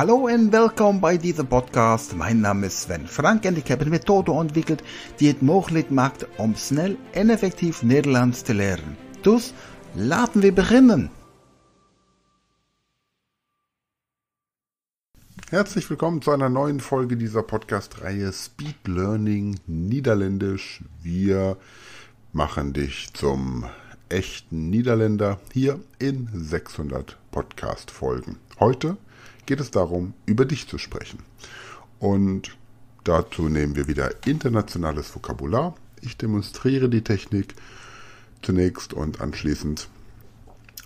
Hallo und willkommen bei diesem Podcast. Mein Name ist Sven Frank und ich habe eine Methode entwickelt, die es möglich macht, um schnell und effektiv Nederlands zu lernen. Dus, laten wir beginnen. Herzlich willkommen zu einer neuen Folge dieser Podcast-Reihe Speed Learning Niederländisch. Wir machen dich zum echten Niederländer hier in 600 Podcast-Folgen. Heute geht es darum, über dich zu sprechen. Und dazu nehmen wir wieder internationales Vokabular. Ich demonstriere die Technik zunächst und anschließend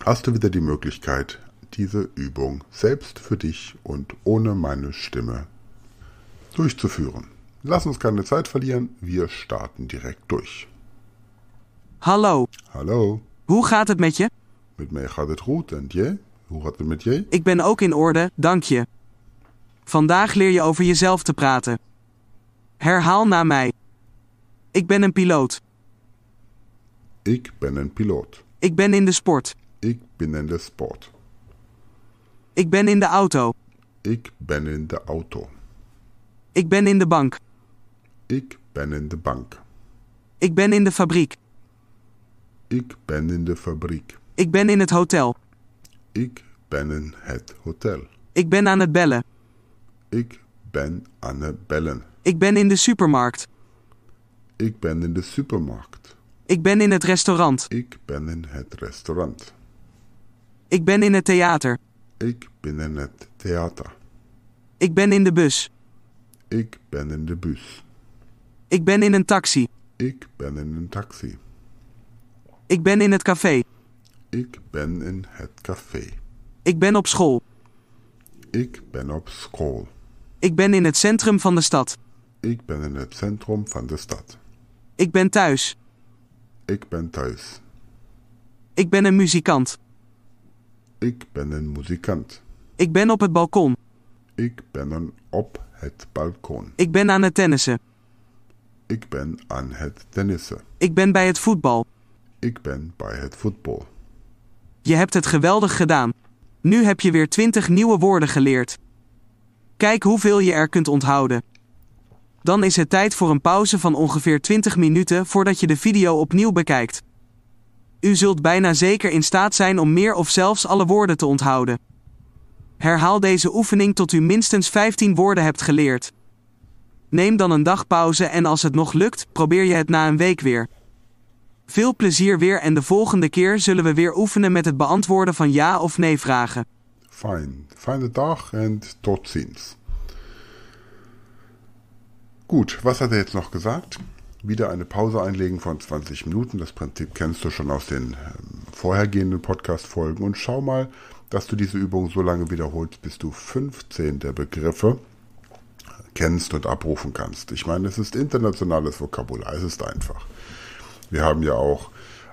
hast du wieder die Möglichkeit, diese Übung selbst für dich und ohne meine Stimme durchzuführen. Lass uns keine Zeit verlieren, wir starten direkt durch. Hallo. Hallo. Hoe gaat het met je? Met mij gaat het goed en je? Hoe gaat het met je? Ik ben ook in orde, dank je. Vandaag leer je over jezelf te praten. Herhaal na mij. Ik ben een piloot. Ik ben een piloot. Ik ben in de sport. Ik ben in de sport. Ik ben in de auto. Ik ben in de auto. Ik ben in de bank. Ik ben in de bank. Ik ben in de fabriek. Ik ben in de fabriek. Ik ben in het hotel. Ik ben in het hotel. Ik ben aan het bellen. Ik ben aan het bellen. Ik ben in de supermarkt. Ik ben in de supermarkt. Ik ben in het restaurant. Ik ben in het restaurant. Ik ben in het theater. Ik ben in het theater. Ik ben in de bus. Ik ben in de bus. Ik ben in een taxi. Ik ben in een taxi. Ik ben in het café. Ik ben in het café. Ik ben op school. Ik ben op school. Ik ben in het centrum van de stad. Ik ben in het centrum van de stad. Ik ben thuis. Ik ben thuis. Ik ben een muzikant. Ik ben een muzikant. Ik ben op het balkon. Ik ben op het balkon. Ik ben aan het tennissen. Ik ben aan het tennissen. Ik ben bij het voetbal. Ik ben bij het voetbal. Je hebt het geweldig gedaan. Nu heb je weer twintig nieuwe woorden geleerd. Kijk hoeveel je er kunt onthouden. Dan is het tijd voor een pauze van ongeveer 20 minuten voordat je de video opnieuw bekijkt. U zult bijna zeker in staat zijn om meer of zelfs alle woorden te onthouden. Herhaal deze oefening tot u minstens 15 woorden hebt geleerd. Neem dan een dag pauze en als het nog lukt, probeer je het na een week weer. Veel plezier weer en de volgende keer zullen we weer oefenen met het beantwoorden van ja of nee vragen. Fijn, fijne dag en tot ziens. Gut, was hat er jetzt noch gesagt? Wieder eine Pause einlegen von 20 Minuten. Das Prinzip kennst du schon aus den ähm, vorhergehenden Podcast-Folgen. Und schau mal, dass du diese Übung so lange wiederholst, bis du 15 der Begriffe kennst und abrufen kannst. Ich meine, es ist internationales Vokabular, es ist einfach. Wir haben ja auch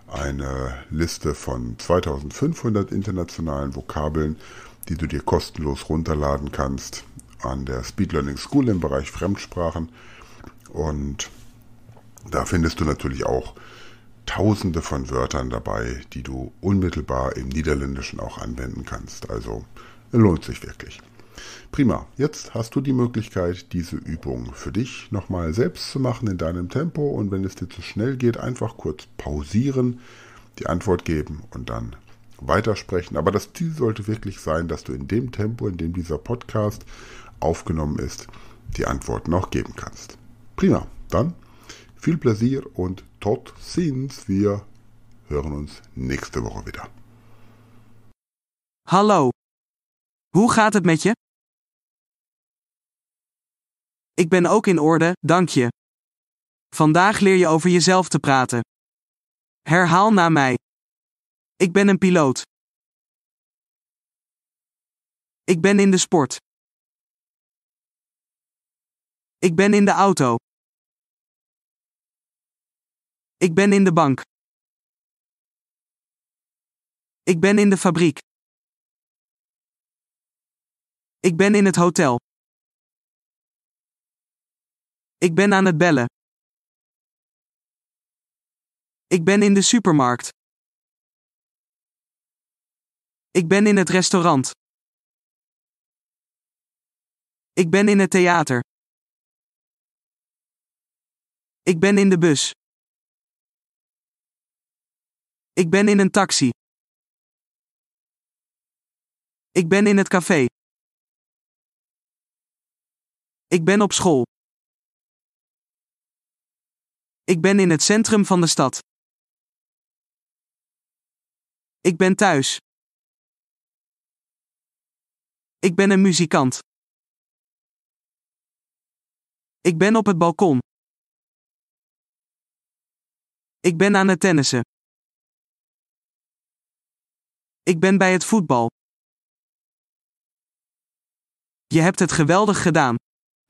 eine Liste von 2500 internationalen Vokabeln, die du dir kostenlos runterladen kannst an der Speed Learning School im Bereich Fremdsprachen. Und da findest du natürlich auch tausende von Wörtern dabei, die du unmittelbar im Niederländischen auch anwenden kannst. Also lohnt sich wirklich. Prima, jetzt hast du die Möglichkeit, diese Übung für dich nochmal selbst zu machen in deinem Tempo und wenn es dir zu schnell geht, einfach kurz pausieren, die Antwort geben und dann weitersprechen. Aber das Ziel sollte wirklich sein, dass du in dem Tempo, in dem dieser Podcast aufgenommen ist, die Antwort noch geben kannst. Prima, dann viel Plaisir und tot sind's. Wir hören uns nächste Woche wieder. Hallo. Hoe geht es mit dir? Ik ben ook in orde, dank je. Vandaag leer je over jezelf te praten. Herhaal na mij. Ik ben een piloot. Ik ben in de sport. Ik ben in de auto. Ik ben in de bank. Ik ben in de fabriek. Ik ben in het hotel. Ik ben aan het bellen. Ik ben in de supermarkt. Ik ben in het restaurant. Ik ben in het theater. Ik ben in de bus. Ik ben in een taxi. Ik ben in het café. Ik ben op school. Ik ben in het centrum van de stad. Ik ben thuis. Ik ben een muzikant. Ik ben op het balkon. Ik ben aan het tennissen. Ik ben bij het voetbal. Je hebt het geweldig gedaan.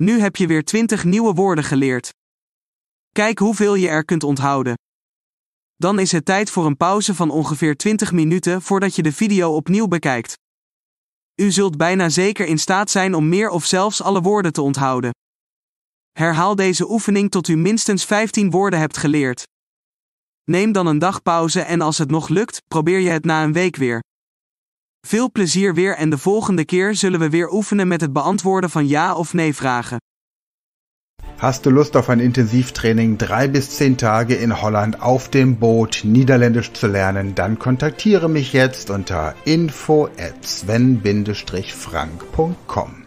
Nu heb je weer 20 nieuwe woorden geleerd. Kijk hoeveel je er kunt onthouden. Dan is het tijd voor een pauze van ongeveer 20 minuten voordat je de video opnieuw bekijkt. U zult bijna zeker in staat zijn om meer of zelfs alle woorden te onthouden. Herhaal deze oefening tot u minstens 15 woorden hebt geleerd. Neem dan een dag pauze en als het nog lukt, probeer je het na een week weer. Veel plezier weer en de volgende keer zullen we weer oefenen met het beantwoorden van ja of nee vragen. Hast du Lust auf ein Intensivtraining drei bis zehn Tage in Holland auf dem Boot Niederländisch zu lernen? Dann kontaktiere mich jetzt unter info at sven-frank.com.